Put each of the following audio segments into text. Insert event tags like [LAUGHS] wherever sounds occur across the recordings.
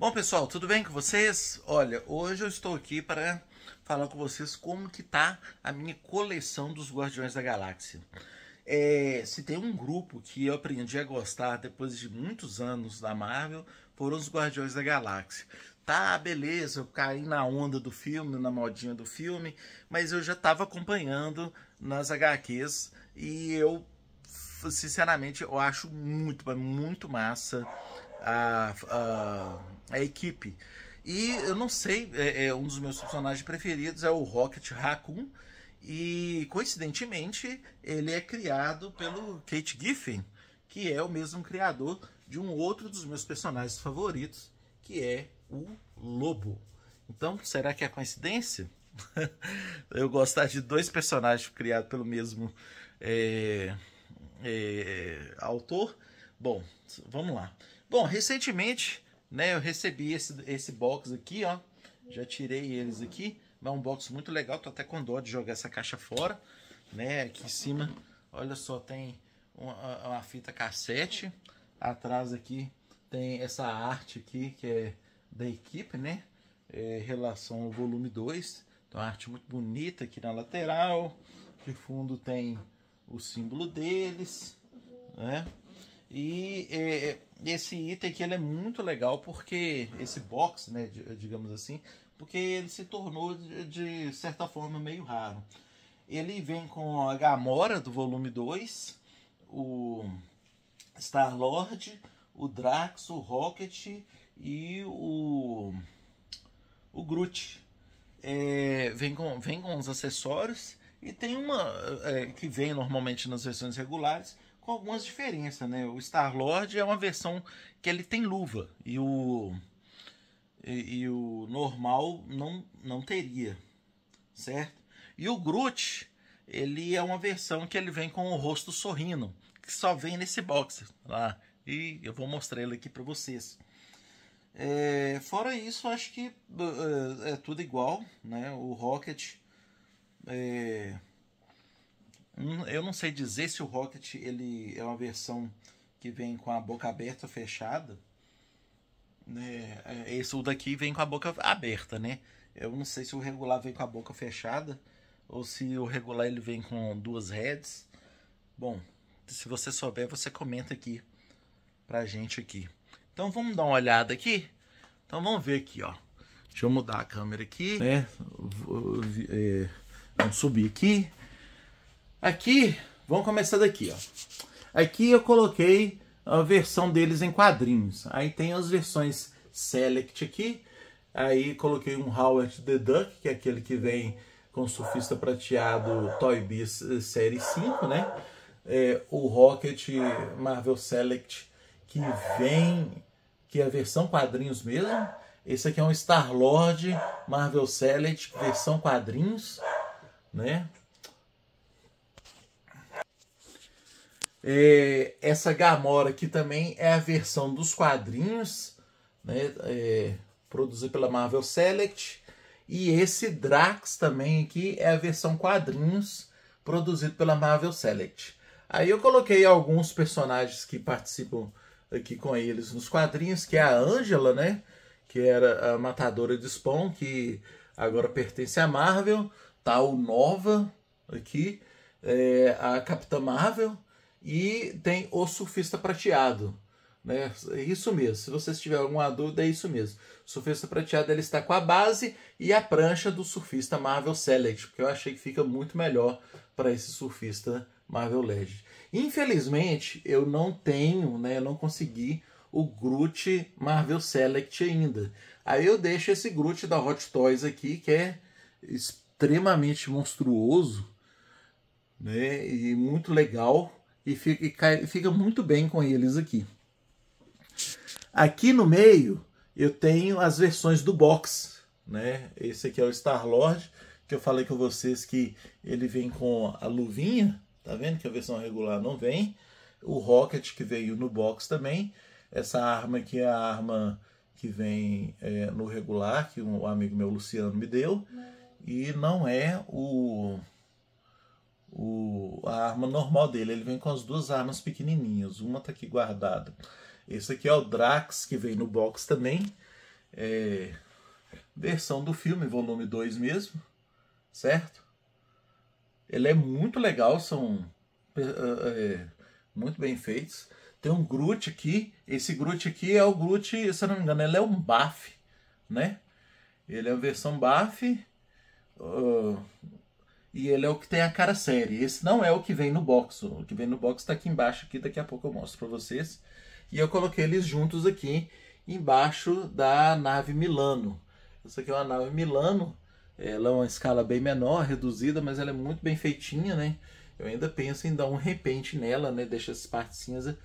Bom pessoal, tudo bem com vocês? Olha, hoje eu estou aqui para falar com vocês como que tá a minha coleção dos Guardiões da Galáxia. É, se tem um grupo que eu aprendi a gostar depois de muitos anos da Marvel, foram os Guardiões da Galáxia. Tá, beleza, eu caí na onda do filme, na modinha do filme, mas eu já estava acompanhando nas HQs e eu, sinceramente, eu acho muito, muito massa a, a, a equipe. E eu não sei, é, é, um dos meus personagens preferidos é o Rocket Raccoon. E coincidentemente, ele é criado pelo Kate Giffen, que é o mesmo criador de um outro dos meus personagens favoritos, que é o Lobo. Então, será que é coincidência? [LAUGHS] eu gostar de dois personagens criados pelo mesmo é, é, é autor Bom, vamos lá. Bom, recentemente, né, eu recebi esse, esse box aqui, ó. Já tirei eles aqui. Mas é um box muito legal, tô até com dó de jogar essa caixa fora. Né, aqui em cima, olha só, tem uma, uma fita cassete. Atrás aqui tem essa arte aqui, que é da equipe, né? É, relação ao volume 2. Então, arte muito bonita aqui na lateral. De fundo tem o símbolo deles, né? E é, é, esse item aqui ele é muito legal porque esse box, né, digamos assim, porque ele se tornou de, de certa forma meio raro. Ele vem com a Gamora do volume 2, o Star Lord, o Drax, o Rocket e o o Groot. É, vem com vem com os acessórios e tem uma é, que vem normalmente nas versões regulares com algumas diferenças, né? O Star Lord é uma versão que ele tem luva e o e, e o normal não não teria, certo? E o Groot ele é uma versão que ele vem com o rosto sorrindo, que só vem nesse box lá. E eu vou mostrar ele aqui para vocês. É, fora isso, acho que uh, é tudo igual, né? O Rocket é, Hum, eu não sei dizer se o Rocket ele é uma versão que vem com a boca aberta ou fechada. Né? É, esse daqui vem com a boca aberta, né? Eu não sei se o regular vem com a boca fechada ou se o regular ele vem com duas heads. Bom, se você souber, você comenta aqui pra gente aqui. Então vamos dar uma olhada aqui. Então vamos ver aqui, ó. Deixa eu mudar a câmera aqui, né? Vou, é, vamos subir aqui. Aqui, vamos começar daqui, ó. Aqui eu coloquei a versão deles em quadrinhos. Aí tem as versões Select aqui. Aí coloquei um Howard the Duck, que é aquele que vem com o surfista prateado Toy Biz eh, Série 5, né? É, o Rocket Marvel Select, que vem, que é a versão quadrinhos mesmo. Esse aqui é um Star-Lord Marvel Select, versão quadrinhos, né? É, essa Gamora aqui também é a versão dos quadrinhos, né, é, produzida pela Marvel Select. E esse Drax também aqui é a versão quadrinhos, produzido pela Marvel Select. Aí eu coloquei alguns personagens que participam aqui com eles nos quadrinhos, que é a Angela, né? Que era a matadora de Spawn, que agora pertence à Marvel. Tá o Nova aqui, é, a Capitã Marvel, e tem o surfista prateado. Né? É isso mesmo. Se vocês tiverem alguma dúvida, é isso mesmo. O surfista prateado ele está com a base e a prancha do surfista Marvel Select, porque eu achei que fica muito melhor para esse surfista Marvel Legend. Infelizmente, eu não tenho, né, eu não consegui o Groot Marvel Select ainda. Aí eu deixo esse Groot da Hot Toys aqui, que é extremamente monstruoso, né, e muito legal, e fica, e cai, fica muito bem com eles aqui. Aqui no meio eu tenho as versões do box, né? Esse aqui é o Star Lord, que eu falei com vocês que ele vem com a luvinha, tá vendo que a versão regular não vem. O Rocket que veio no box também. Essa arma aqui é a arma que vem é, no regular, que um amigo meu Luciano me deu. E não é o o, a arma normal dele. Ele vem com as duas armas pequenininhas, uma tá aqui guardada. Esse aqui é o Drax, que vem no box também. É, versão do filme, volume 2 mesmo, certo? Ele é muito legal, são é, é, muito bem feitos. Tem um Groot aqui, esse Groot aqui é o Groot, se eu não me engano, ele é um Baf, né? Ele é a versão Baf, uh, e ele é o que tem a cara séria. Esse não é o que vem no box. O que vem no box está aqui embaixo, aqui daqui a pouco eu mostro para vocês. E eu coloquei eles juntos aqui embaixo da nave Milano. Essa aqui é uma nave Milano. Ela é uma escala bem menor, reduzida, mas ela é muito bem feitinha, né? Eu ainda penso em dar um repente nela, né? Deixa as partes cinza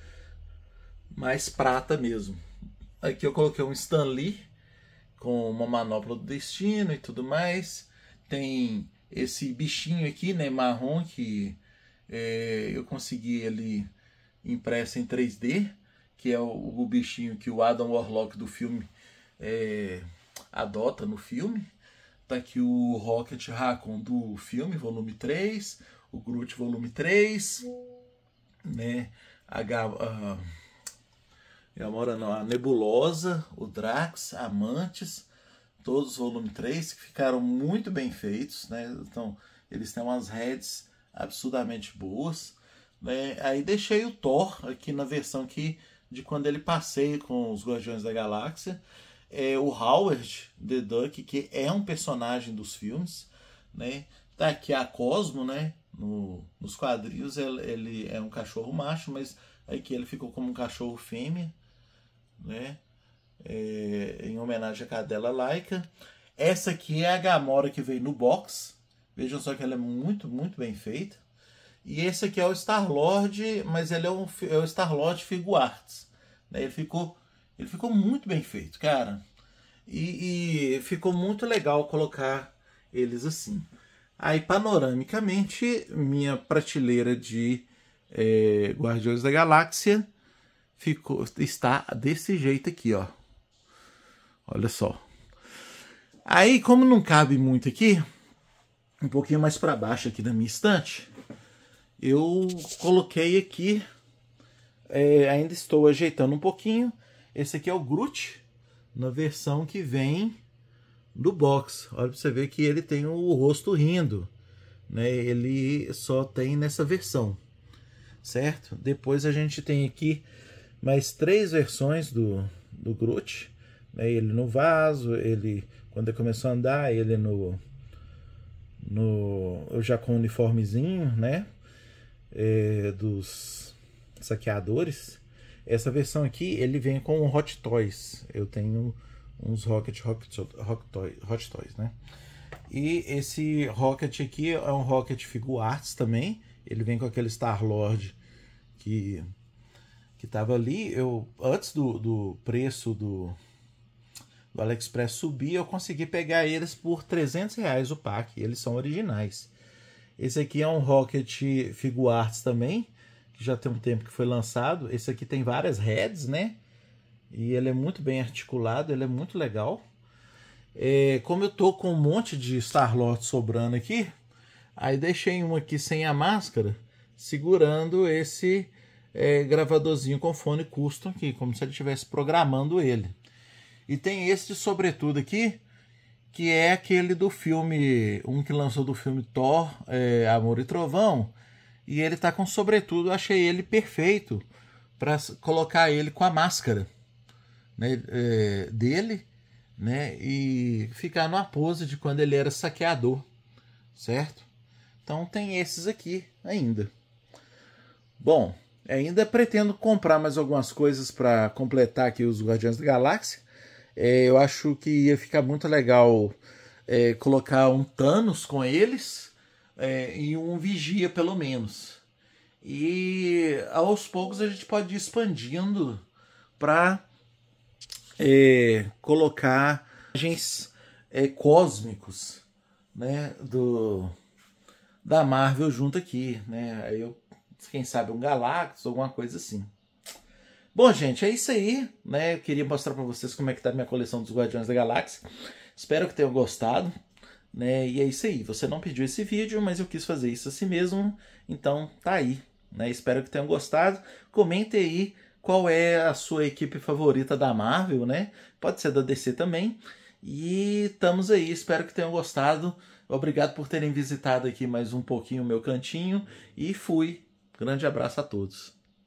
mais prata mesmo. Aqui eu coloquei um Stanley com uma manopla do destino e tudo mais. Tem esse bichinho aqui, né, marrom, que é, eu consegui ele impresso em 3D, que é o, o bichinho que o Adam Warlock do filme é, adota no filme. Tá aqui o Rocket Raccoon do filme, volume 3, o Groot, volume 3, né, a, a, a, não, a Nebulosa, o Drax, a Mantis, todos volume 3, que ficaram muito bem feitos, né? Então, eles têm umas heads absurdamente boas. Né? Aí deixei o Thor aqui na versão que, de quando ele passeia com os Guardiões da Galáxia. É, o Howard The Duck, que é um personagem dos filmes, né? Tá aqui a Cosmo, né? No, nos quadrinhos ele, ele é um cachorro macho, mas aqui ele ficou como um cachorro fêmea, né? é, em homenagem à cadela laica. Essa aqui é a Gamora que veio no box. Vejam só que ela é muito, muito bem feita. E esse aqui é o Star-Lord, mas ele é, um, é o Star-Lord Figuarts. Né? Ele, ficou, ele ficou muito bem feito, cara. E, e ficou muito legal colocar eles assim. Aí, panoramicamente, minha prateleira de é, Guardiões da Galáxia ficou, está desse jeito aqui, ó. Olha só. Aí, como não cabe muito aqui, um pouquinho mais para baixo aqui da minha estante, eu coloquei aqui, é, ainda estou ajeitando um pouquinho, esse aqui é o Groot, na versão que vem do box. Olha para você ver que ele tem o rosto rindo, né? Ele só tem nessa versão, certo? Depois a gente tem aqui mais três versões do, do Groot, né? ele no vaso, ele quando ele começou a andar, ele no no eu já com o uniformezinho, né, é, dos saqueadores. Essa versão aqui, ele vem com Hot Toys. Eu tenho uns Rocket Rocket Hot Toys, Hot Toys, né? E esse Rocket aqui é um Rocket Figure Arts também. Ele vem com aquele Star Lord que que tava ali. Eu antes do, do preço do do AliExpress subir, eu consegui pegar eles por 300 reais o pack. Eles são originais. Esse aqui é um Rocket Figuarts também, que já tem um tempo que foi lançado. Esse aqui tem várias heads, né? E ele é muito bem articulado, ele é muito legal. É, como eu tô com um monte de Star-Lord sobrando aqui, aí deixei um aqui sem a máscara, segurando esse é, gravadorzinho com fone custom aqui, como se ele estivesse programando ele. E tem este sobretudo aqui, que é aquele do filme, um que lançou do filme Thor, é, Amor e Trovão, e ele tá com sobretudo, eu achei ele perfeito para colocar ele com a máscara né, é, dele, né, e ficar numa pose de quando ele era saqueador, certo? Então tem esses aqui ainda. Bom, ainda pretendo comprar mais algumas coisas para completar aqui os Guardiões da Galáxia, é, eu acho que ia ficar muito legal é, colocar um Thanos com eles é, e um Vigia, pelo menos. E aos poucos a gente pode ir expandindo para é, colocar agentes é, cósmicos né, do, da Marvel junto aqui. Né? Eu, quem sabe um Galactus, alguma coisa assim. Bom, gente, é isso aí, né? Eu queria mostrar para vocês como é que tá a minha coleção dos Guardiões da Galáxia. Espero que tenham gostado, né? E é isso aí. Você não pediu esse vídeo, mas eu quis fazer isso assim mesmo. Então, tá aí, né? Espero que tenham gostado. Comente aí qual é a sua equipe favorita da Marvel, né? Pode ser da DC também. E estamos aí, espero que tenham gostado. Obrigado por terem visitado aqui mais um pouquinho o meu cantinho e fui. Grande abraço a todos.